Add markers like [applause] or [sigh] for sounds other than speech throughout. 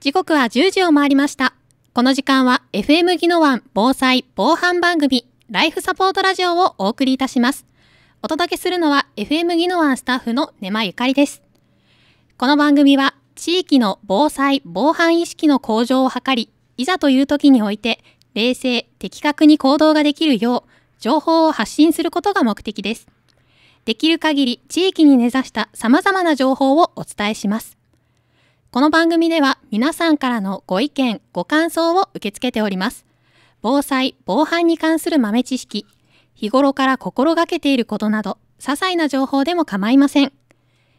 時刻は10時を回りました。この時間は FM 技能湾防災防犯番組ライフサポートラジオをお送りいたします。お届けするのは FM 技能湾スタッフの根間ゆかりです。この番組は地域の防災防犯意識の向上を図り、いざという時において冷静的確に行動ができるよう情報を発信することが目的です。できる限り地域に根ざした様々な情報をお伝えします。この番組では皆さんからのご意見、ご感想を受け付けております。防災、防犯に関する豆知識、日頃から心がけていることなど、些細な情報でも構いません。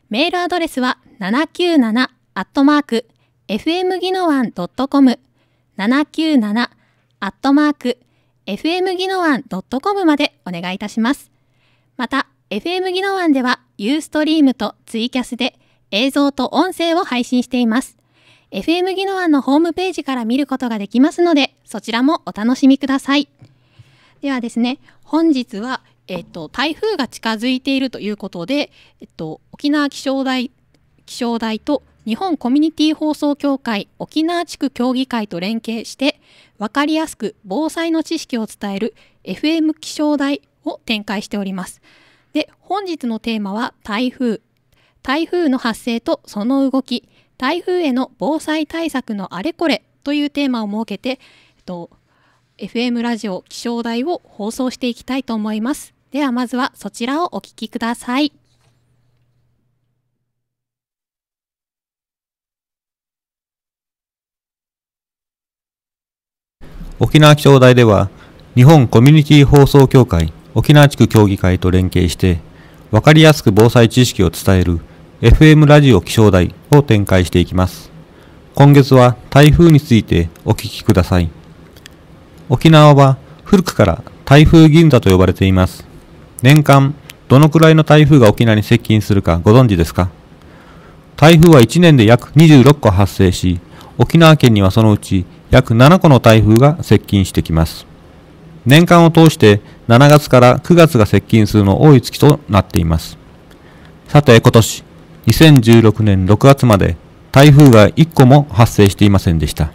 メールアドレスは797アットマーク fm 技能ワン .com 797アットマーク fm 技能ワン .com までお願いいたします。また、FM 技能ワンではユーストリームとツイキャスで映像と音声を配信しています。FM 技能案のホームページから見ることができますので、そちらもお楽しみください。ではですね、本日は、えっと、台風が近づいているということで、えっと、沖縄気象台、気象台と日本コミュニティ放送協会沖縄地区協議会と連携して、わかりやすく防災の知識を伝える FM 気象台を展開しております。で、本日のテーマは台風台風の発生とその動き台風への防災対策のあれこれというテーマを設けて、えっと、FM ラジオ気象台を放送していきたいと思いますではまずはそちらをお聞きください沖縄気象台では日本コミュニティ放送協会沖縄地区協議会と連携して分かりやすく防災知識を伝える FM ラジオ気象台を展開していきます。今月は台風についてお聞きください。沖縄は古くから台風銀座と呼ばれています。年間どのくらいの台風が沖縄に接近するかご存知ですか台風は1年で約26個発生し、沖縄県にはそのうち約7個の台風が接近してきます。年間を通して7月から9月が接近するの多い月となっています。さて今年2016年6月まで台風が1個も発生していませんでした。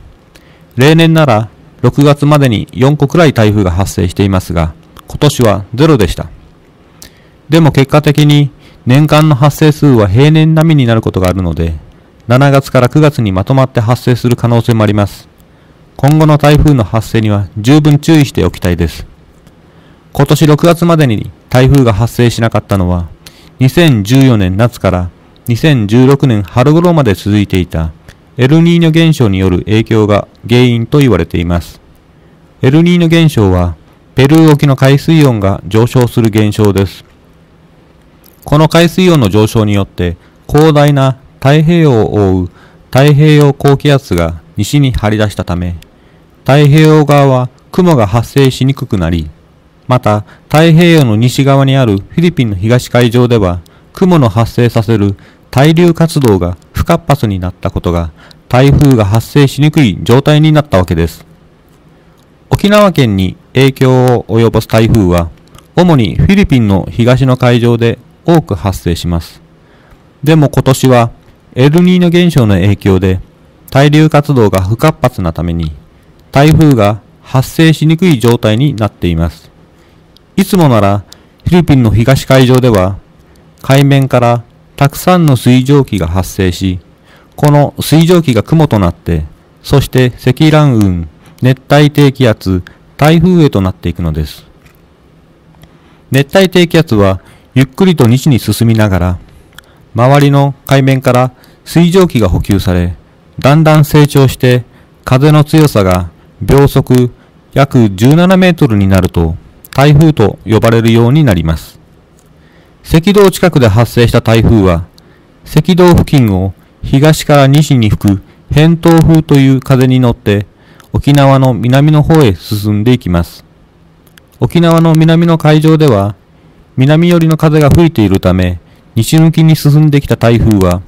例年なら6月までに4個くらい台風が発生していますが、今年はゼロでした。でも結果的に年間の発生数は平年並みになることがあるので、7月から9月にまとまって発生する可能性もあります。今後の台風の発生には十分注意しておきたいです。今年6月までに台風が発生しなかったのは、2014年夏から2016年春頃まで続いていたエルニーニョ現象による影響が原因と言われています。エルニーニョ現象はペルー沖の海水温が上昇する現象です。この海水温の上昇によって広大な太平洋を覆う太平洋高気圧が西に張り出したため、太平洋側は雲が発生しにくくなり、また太平洋の西側にあるフィリピンの東海上では雲の発生させる対流活動が不活発になったことが台風が発生しにくい状態になったわけです。沖縄県に影響を及ぼす台風は、主にフィリピンの東の海上で多く発生します。でも今年はエルニーニョ現象の影響で、対流活動が不活発なために、台風が発生しにくい状態になっています。いつもならフィリピンの東海上では、海面からたくさんの水蒸気が発生し、この水蒸気が雲となって、そして積乱雲、熱帯低気圧、台風へとなっていくのです。熱帯低気圧はゆっくりと西に進みながら、周りの海面から水蒸気が補給され、だんだん成長して風の強さが秒速約17メートルになると台風と呼ばれるようになります。赤道近くで発生した台風は、赤道付近を東から西に吹く扁東風という風に乗って沖縄の南の方へ進んでいきます。沖縄の南の海上では南寄りの風が吹いているため西向きに進んできた台風は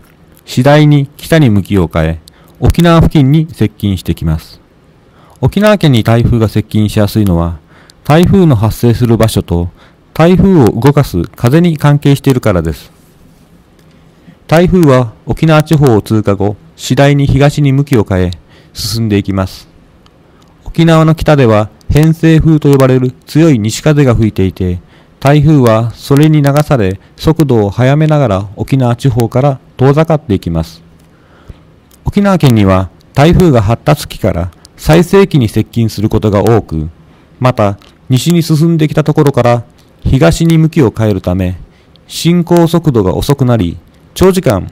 次第に北に向きを変え沖縄付近に接近してきます。沖縄県に台風が接近しやすいのは台風の発生する場所と台風を動かす風に関係しているからです。台風は沖縄地方を通過後、次第に東に向きを変え、進んでいきます。沖縄の北では偏西風と呼ばれる強い西風が吹いていて、台風はそれに流され速度を速めながら沖縄地方から遠ざかっていきます。沖縄県には台風が発達期から最盛期に接近することが多く、また西に進んできたところから東に向きを変えるため、進行速度が遅くなり、長時間、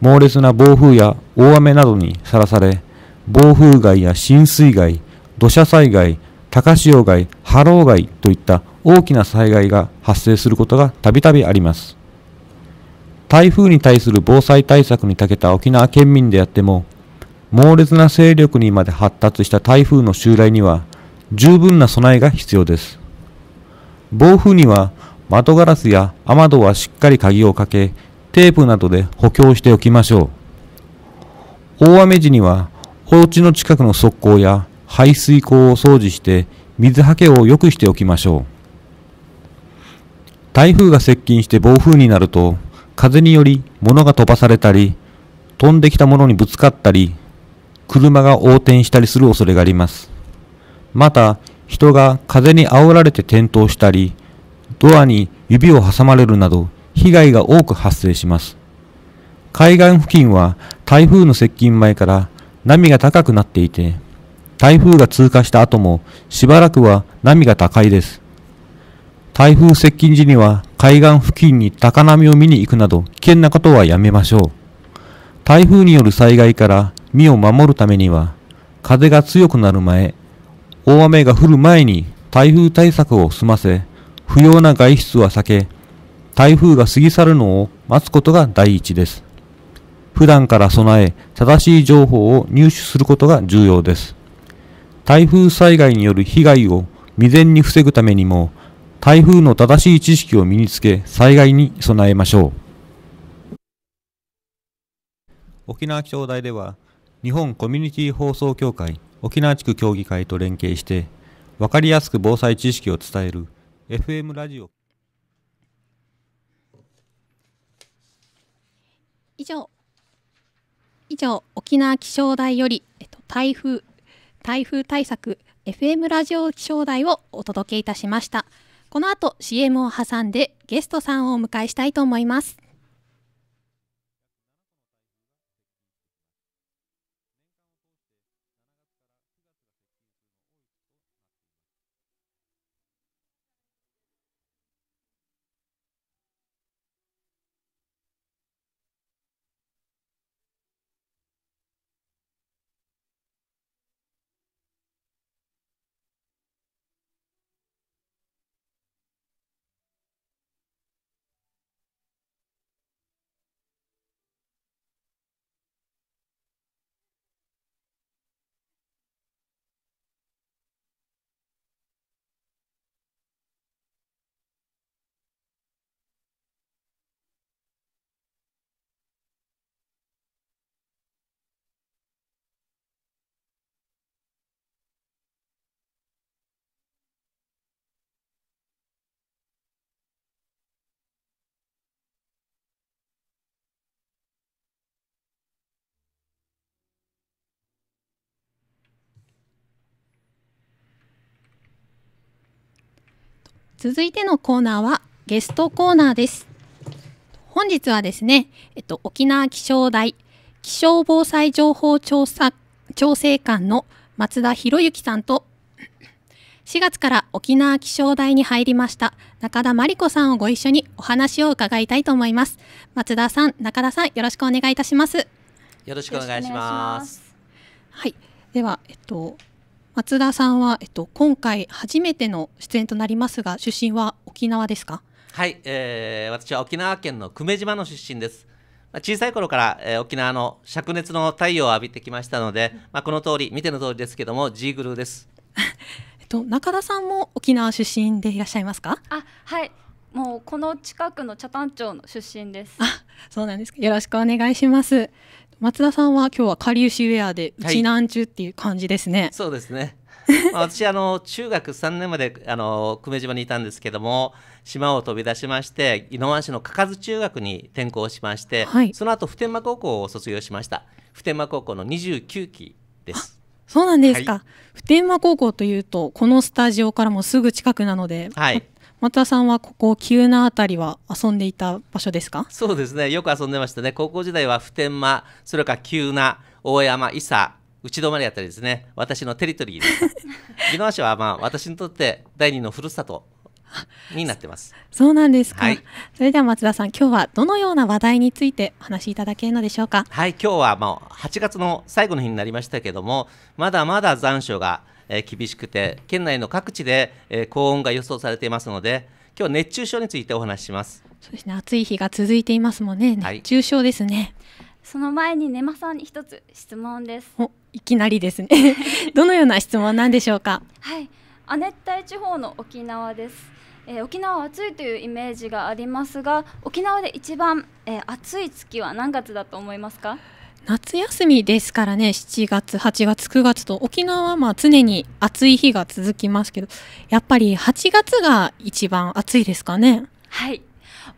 猛烈な暴風や大雨などにさらされ、暴風害や浸水害、土砂災害、高潮害、波浪害といった大きな災害が発生することがたびたびあります。台風に対する防災対策に長けた沖縄県民であっても、猛烈な勢力にまで発達した台風の襲来には十分な備えが必要です。暴風には窓ガラスや雨戸はしっかり鍵をかけ、テープなどで補強しておきましょう。大雨時には、お家の近くの側溝や排水溝を掃除して、水はけを良くしておきましょう。台風が接近して暴風になると、風により物が飛ばされたり、飛んできたものにぶつかったり、車が横転したりする恐れがあります。また、人が風にあおられて転倒したり、ドアに指を挟まれるなど、被害が多く発生します。海岸付近は台風の接近前から波が高くなっていて、台風が通過した後もしばらくは波が高いです。台風接近時には海岸付近に高波を見に行くなど危険なことはやめましょう。台風による災害から身を守るためには、風が強くなる前、大雨が降る前に台風対策を済ませ、不要な外出は避け、台風が過ぎ去るのを待つことが第一です。普段から備え、正しい情報を入手することが重要です。台風災害による被害を未然に防ぐためにも、台風の正しい知識を身につけ、災害に備えましょう。沖縄気象台では、日本コミュニティ放送協会沖縄地区協議会と連携して分かりやすく防災知識を伝える FM ラジオ以上以上沖縄気象台より、えっと、台風台風対策 FM ラジオ気象台をお届けいたしましたこの後 CM を挟んでゲストさんをお迎えしたいと思います続いてのコーナーはゲストコーナーです。本日はですね、えっと、沖縄気象台気象防災情報調査調整官の松田博之さんと4月から沖縄気象台に入りました中田真理子さんをご一緒にお話を伺いたいと思います松田さん中田さんよろしくお願いいたしますよろしくお願いしますはいではえっと松田さんは、えっと、今回初めての出演となりますが出身は沖縄ですかはい、えー、私は沖縄県の久米島の出身です、まあ、小さい頃から、えー、沖縄の灼熱の太陽を浴びてきましたので、まあ、この通り見ての通りですけどもジーグルです [laughs] えっと中田さんも沖縄出身でいらっしゃいますかあはいもうこの近くの北谷町の出身ですあそうなんですよろしくお願いします松田さんは今日はかりゆしウェアでうちなんちゅっていう感じですね、はい、そうですねまあ、私あの [laughs] 中学3年まであの久米島にいたんですけども島を飛び出しまして宜野湾市の嘉数中学に転校しまして、はい、その後普天間高校を卒業しました普天間高校の29期ですそうなんですか、はい、普天間高校というとこのスタジオからもすぐ近くなので、はい、松田さんはここ急なあたりは遊んでいた場所ですかそうですねよく遊んでましたね高校時代は普天間それから急な大山伊佐内止まりあたりですね私のテリトリーでした [laughs] 宜野湾市はまあ私にとって第二のふるさとになってますそうなんですか、はい、それでは松田さん今日はどのような話題についてお話しいただけるのでしょうかはい今日はもう8月の最後の日になりましたけどもまだまだ残暑がえ厳しくて県内の各地で、え高温が予想されていますので今日熱中症についてお話ししますそうですね暑い日が続いていますもんね熱中症ですね、はい、その前に根間さんに一つ質問ですいきなりですね [laughs] どのような質問なんでしょうかはい亜熱帯地方の沖縄です、えー、沖縄は暑いというイメージがありますが沖縄で一番、えー、暑い月は何月だと思いますか夏休みですからね7月8月9月と沖縄はまあ常に暑い日が続きますけどやっぱり8月が一番暑いですかねはい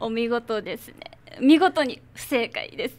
お見事ですね見事に不正解です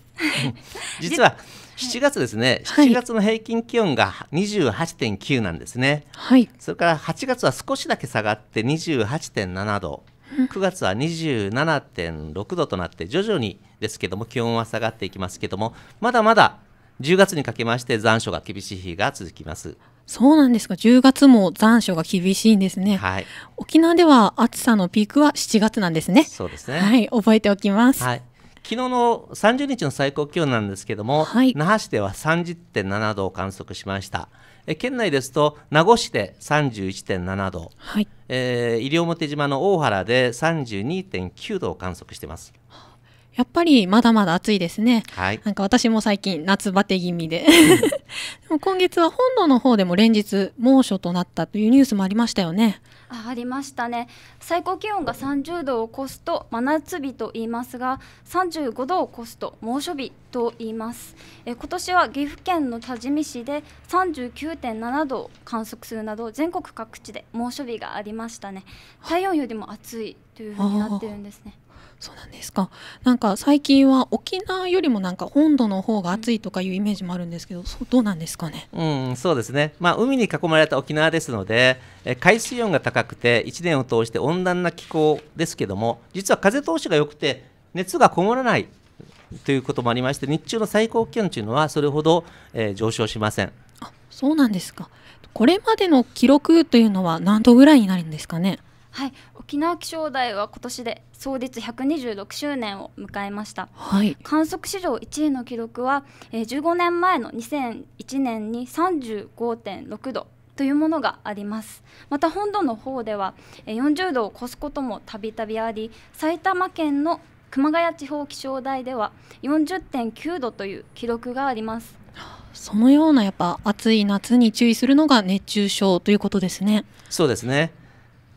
実は7月ですね、はい、7月の平均気温が28.9なんですね、はい、それから8月は少しだけ下がって28.7度、うん、9月は27.6度となって徐々にですけども気温は下がっていきますけどもまだまだ10月にかけまして残暑が厳しい日が続きます。そうなんですか10月も残暑が厳しいんですね、はい、沖縄では暑さのピークは7月なんですねそうですねはい覚えておきます、はい、昨日の30日の最高気温なんですけども、はい、那覇市では30.7度を観測しましたえ県内ですと名護市で31.7度、はいえー、西表島の大原で32.9度を観測していますやっぱりまだまだ暑いですね、はい、なんか私も最近夏バテ気味で [laughs] でも今月は本土の方でも連日猛暑となったというニュースもありましたよねありましたね最高気温が30度を超すと真夏日と言いますが35度を超すと猛暑日と言いますえ今年は岐阜県の多治見市で39.7度を観測するなど全国各地で猛暑日がありましたね体温よりも暑いというふうになっているんですねそうなんですかなんか最近は沖縄よりもなんか本土の方が暑いとかいうイメージもあるんですけどどうなんですかねうんそうですねまあ海に囲まれた沖縄ですので海水温が高くて1年を通して温暖な気候ですけども実は風通しが良くて熱がこもらないということもありまして日中の最高気温というのはそれほど、えー、上昇しませんあそうなんですかこれまでの記録というのは何度ぐらいになるんですかねはい、沖縄気象台は今年で創立126周年を迎えました、はい、観測史上1位の記録は、えー、15年前の2001年に35.6度というものがありますまた本土の方では40度を超すこともたびたびあり埼玉県の熊谷地方気象台では40.9度という記録がありますそのようなやっぱ暑い夏に注意するのが熱中症ということですねそうですね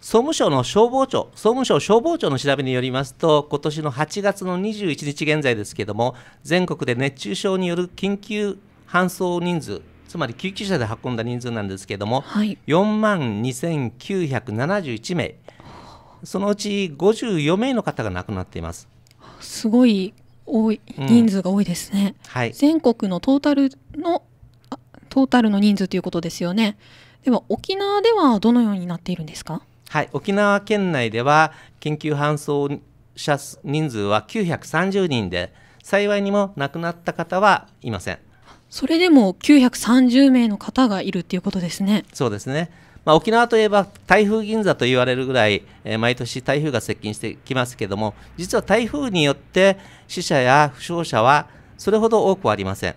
総務省の消防庁、総務省消防庁の調べによりますと、今年の8月の21日現在ですけれども、全国で熱中症による緊急搬送人数、つまり救急車で運んだ人数なんですけれども、はい、4万2971名、そのうち54名の方が亡くなっています。すごい多い人数が多いですね、うんはい、全国のトータルのトータルの人数ということですよねでは沖縄ではどのようになっているんですかはい、沖縄県内では緊急搬送者人数は930人で幸いにも亡くなった方はいませんそれでも930名の方がいるっていうことですねそうですね、まあ、沖縄といえば台風銀座と言われるぐらい、えー、毎年台風が接近してきますけども実は台風によって死者や負傷者はそれほど多くはありません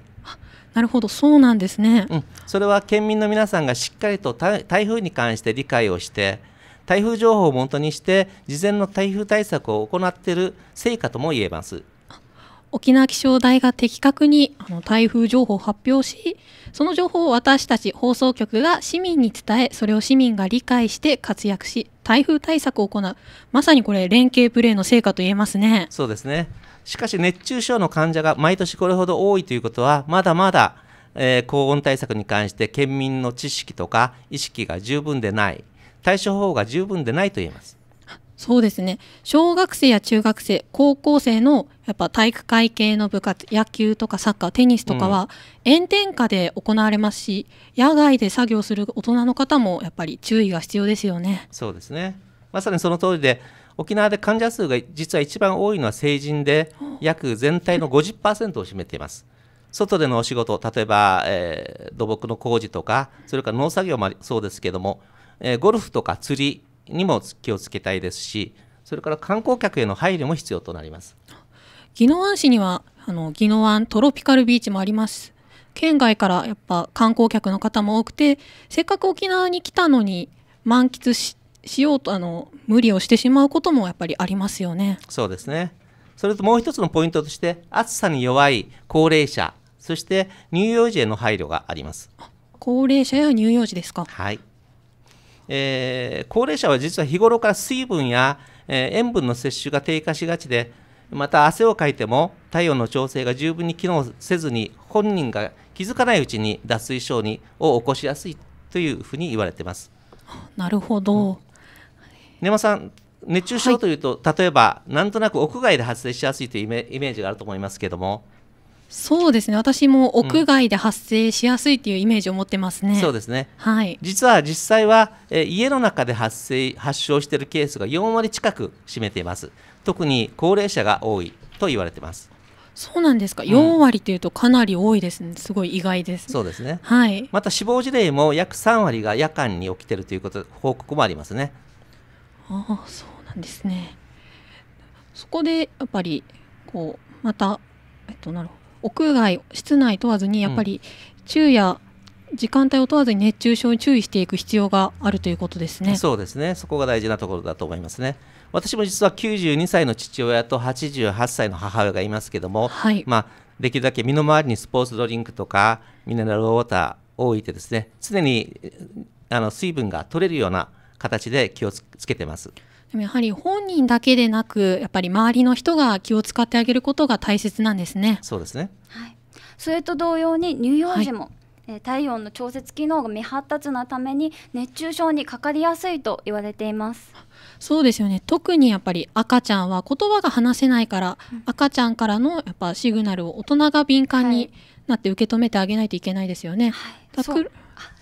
なるほど、そうなんですね、うん、それは県民の皆さんがしっかりと台風に関して理解をして、台風情報をもとにして事前の台風対策を行っている成果とも言えます沖縄気象台が的確にあの台風情報を発表しその情報を私たち放送局が市民に伝えそれを市民が理解して活躍し台風対策を行うまさにこれ連携プレーの成果と言えますねそうですねしかし熱中症の患者が毎年これほど多いということはまだまだ、えー、高温対策に関して県民の知識とか意識が十分でない対処法が十分でないと言えます。そうですね小学生や中学生高校生のやっぱ体育会系の部活野球とかサッカーテニスとかは炎天下で行われますし、うん、野外で作業する大人の方もやっぱり注意が必要ですよね。そうですねまさにその通りで沖縄で患者数が実は一番多いのは成人で約全体の50%を占めています。外でのお仕事例えば、えー、土木の工事とかそれから農作業もそうですけどもえゴルフとか釣りにも気をつけたいですしそれから観光客への配慮も必要となります宜野湾市にはあの宜野湾トロピカルビーチもあります県外からやっぱ観光客の方も多くてせっかく沖縄に来たのに満喫しようとあの無理をしてしまうこともやっぱりありますよねそうですねそれともう一つのポイントとして暑さに弱い高齢者そして乳幼児への配慮があります高齢者や乳幼児ですかはいえー、高齢者は実は日頃から水分や、えー、塩分の摂取が低下しがちで、また汗をかいても体温の調整が十分に機能せずに本人が気づかないうちに脱水症にを起こしやすいというふうに言われてます。なるほど、うん、根間さん熱中症というと、はい、例えばなんとなく屋外で発生しやすいというイメージがあると思いますけどもそうですね私も屋外で発生しやすいというイメージを持ってますね、うん、そうですね、はい、実は実際は、え家の中で発生発症しているケースが4割近く占めています特に高齢者が多いと言われてますそうなんですか、う4割というとかなり多いですねすごい意外ですそうですね、はい、また死亡事例も約3割が夜間に起きているということ報告もありますねああそうなんですねそこでやっぱりこうまたえっとなるほど屋外室内問わずにやっぱり昼夜、時間帯を問わずに熱中症に注意していく必要があるということですね。そうですね。そこが大事なところだと思いますね。私も実は92歳の父親と88歳の母親がいますけども、はい、まあできるだけ身の回りにスポーツドリンクとかミネラルウォーターを置いてですね、常にあの水分が取れるような形で気をつけてます。でもやはり本人だけでなくやっぱり周りの人が気を使ってあげることが大切なんですね。そうですね、はい、それと同様に乳幼児も、はい体温の調節機能が未発達なために熱中症にかかりやすいと言われていますそうですよね特にやっぱり赤ちゃんは言葉が話せないから、うん、赤ちゃんからのやっぱシグナルを大人が敏感になって受け止めてあげないといけないですよね。はい、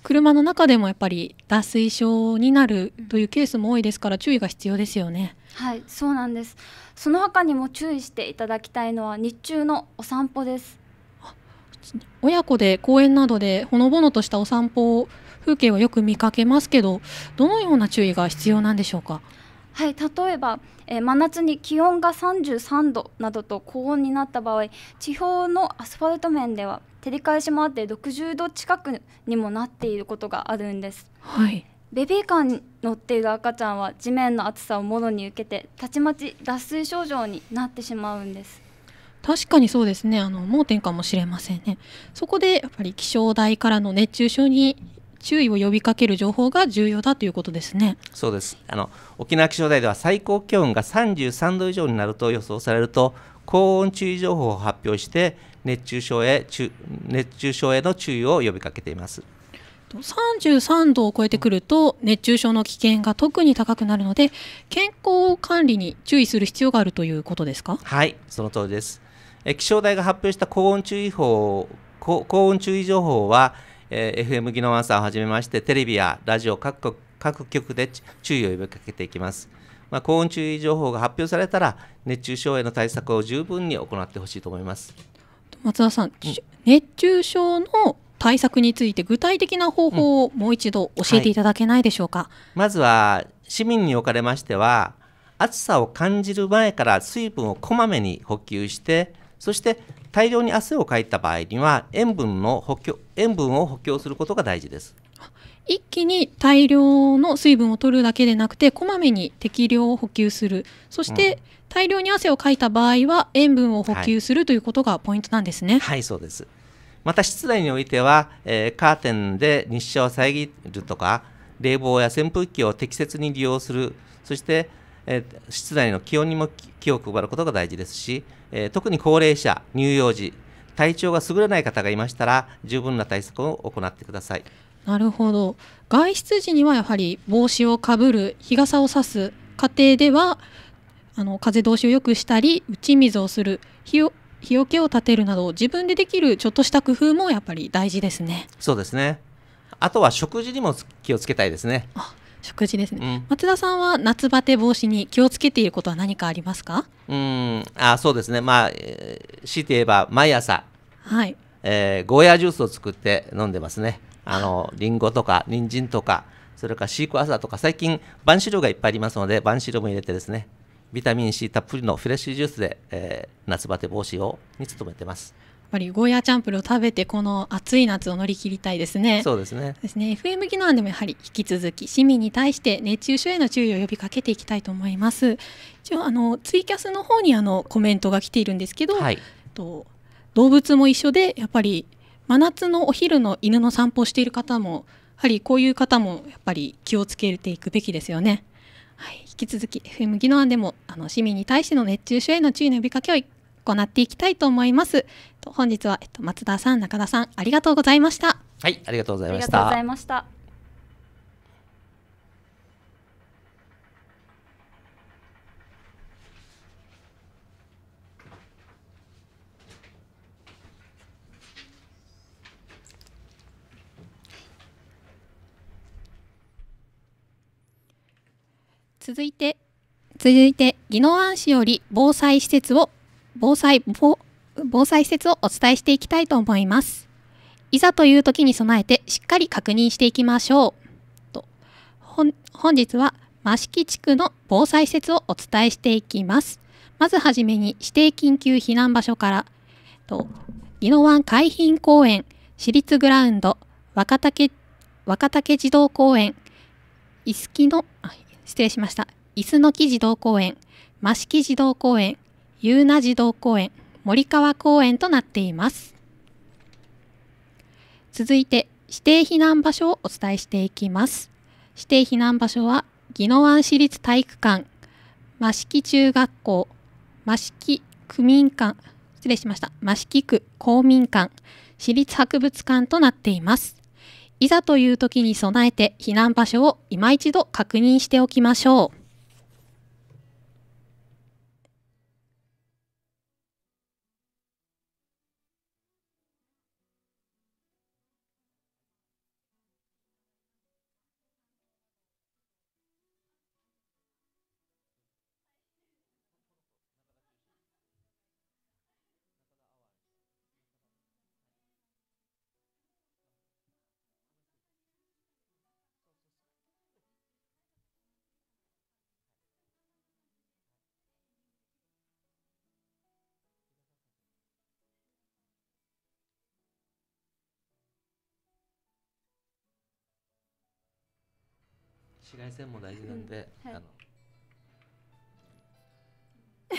車の中でもやっぱり脱水症になるというケースも多いですから注意が必要ですよね。はいそうなんですその他にも注意していただきたいのは日中のお散歩です親子で公園などでほのぼのとしたお散歩風景はよく見かけますけどどのような注意が必要なんでしょうかはい、例えば、えー、真夏に気温が33度などと高温になった場合地表のアスファルト面では照り返しもあって60度近くにもなっていることがあるんです。はいベビーカーに乗っている赤ちゃんは地面の暑さをもろに受けてたちまち脱水症状になってしまうんです確かにそうですねあの盲点かもしれませんねそこでやっぱり気象台からの熱中症に注意を呼びかける情報が重要だということですね。そうですあの沖縄気象台では最高気温が33度以上になると予想されると高温注意情報を発表して熱中症へ熱中症への注意を呼びかけています。33度を超えてくると熱中症の危険が特に高くなるので健康管理に注意する必要があるということですかはいその通りですえ気象台が発表した高温注意報高温注意情報はえー、FM 技能アンサーをはじめましてテレビやラジオ各国各局で注意を呼びかけていきます、まあ、高温注意情報が発表されたら熱中症への対策を十分に行ってほしいと思います松田さん、うん、熱中症の対策について具体的な方法をもう一度教えていただけないでしょうか、うんはい、まずは市民におかれましては暑さを感じる前から水分をこまめに補給してそして大量に汗をかいた場合には塩分の補強塩分を補強することが大事です一気に大量の水分を取るだけでなくてこまめに適量を補給するそして、大量に汗をかいた場合は塩分を補給する、ということがポイントなんですねはいそうですまた室内においては、えー、カーテンで日射を遮るとか冷房や扇風機を適切に利用するそしてえー、室内の気温にも気を配ることが大事ですし、えー、特に高齢者、乳幼児、体調が優れない方がいましたら、十分な対策を行ってください。なるほど外出時にはやはり帽子をかぶる日傘を差す家庭ではあの風通しを良くしたり打ち水をする日を日よけを立てるなど自分でできるちょっとした工夫もやっぱり大事ですね。そうですねあとは食事にも気をつけたいですね。あ食事ですね、うん、松田さんは夏バテ防止に気をつけていることは何かありますかうんあそうですねまあ、えー、強いて言えば毎朝、はいえー、ゴーヤージュースを作って飲んでますねあのりんごとか人参とかそれからシークワーサーとか最近バンシルがいっぱいありますのでバンシルも入れてですねビタミン C たっぷりのフレッシュジュースで、えー、夏バテ防止をに努めてます。っぱりゴーヤーチャンプルを食べてこの暑い夏を乗り切りたいですね。そうですね。ですね。FM 技能でもやはり引き続き市民に対して熱中症への注意を呼びかけていきたいと思います。一応あのツイキャスの方にあのコメントが来ているんですけど、はい、と動物も一緒でやっぱり真夏のお昼の犬の散歩をしている方もやはりこういう方もやっぱり気をつけていくべきですよね。はい、引き続き FM 技能案でもあの市民に対しての熱中症への注意の呼びかけを行っていきたいと思います。本日は、えっと、松田さん、中田さん、ありがとうございました。はい、ありがとうございました。ありがとうございました。続いて、続いて、宜野湾市より防災施設を防災防災施設をお伝えしていきたいと思います。いざという時に備えてしっかり確認していきましょう。と本日は益城地区の防災施設をお伝えしていきます。まずはじめに指定緊急避難場所から、と宜野湾海浜公園、私立グラウンド、若竹若竹児童公園、椅子の、失礼しました、いすの木児童公園、益城児童公園、有名児童公園森川公園となっています続いて指定避難場所をお伝えしていきます指定避難場所は宜野湾市立体育館益城中学校益城区民館失礼しました益城区公民館市立博物館となっていますいざという時に備えて避難場所を今一度確認しておきましょう紫外線も大事なんで、うんはい、あ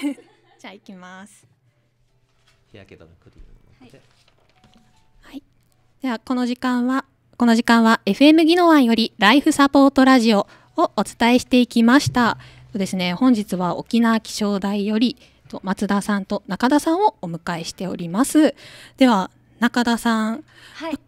の [laughs] じゃあいきます日焼け止めクリームを持って、はい、はい、ではこの時間はこの時間は FM 技能案よりライフサポートラジオをお伝えしていきましたそうですね本日は沖縄気象台より松田さんと中田さんをお迎えしておりますでは中田さん、はい、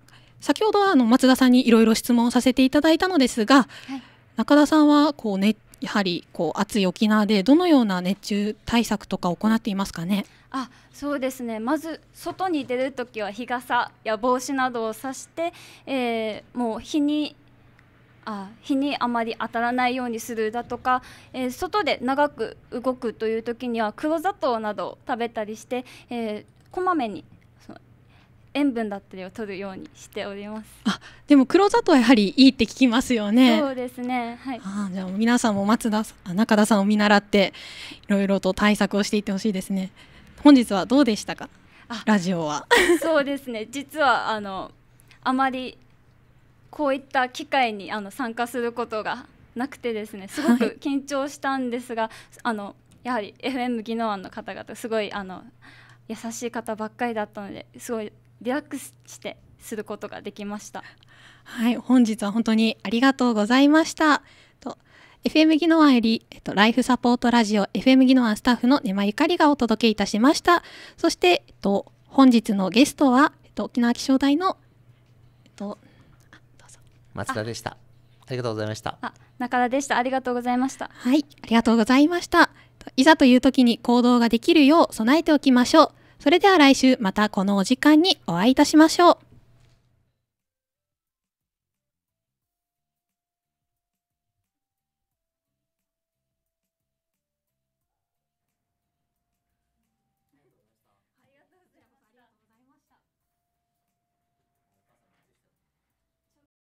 先ほどはあの松田さんにいろいろ質問させていただいたのですが、はい中田さんはこう、ね、やはりこう暑い沖縄でどのような熱中対策とか行っていますかねあそうですねまず外に出るときは日傘や帽子などをさして、えー、もう日にあ日にあまり当たらないようにするだとか、えー、外で長く動くという時には黒砂糖などを食べたりして、えー、こまめに塩分だったりを取るようにしておりますあでも黒砂糖はやはりいいって聞きますよねそうですねはいあじゃあ皆さんも松田中田さんを見習っていろいろと対策をしていってほしいですね本日はどうでしたかラジオはそうですね [laughs] 実はあのあまりこういった機会にあの参加することがなくてですねすごく緊張したんですが、はい、あのやはり FM 技能案の方々すごいあの優しい方ばっかりだったのですごいリラックスしてすることができましたはい本日は本当にありがとうございましたと FM 技能案より、えっと、ライフサポートラジオ FM 技能案スタッフの根間ゆかりがお届けいたしましたそして、えっと、本日のゲストは、えっと、沖縄気象台の、えっと、松田でしたありがとうございましたあ中田でしたありがとうございましたはいありがとうございましたいざという時に行動ができるよう備えておきましょうそれでは来週またこのお時間にお会いいたしましょう。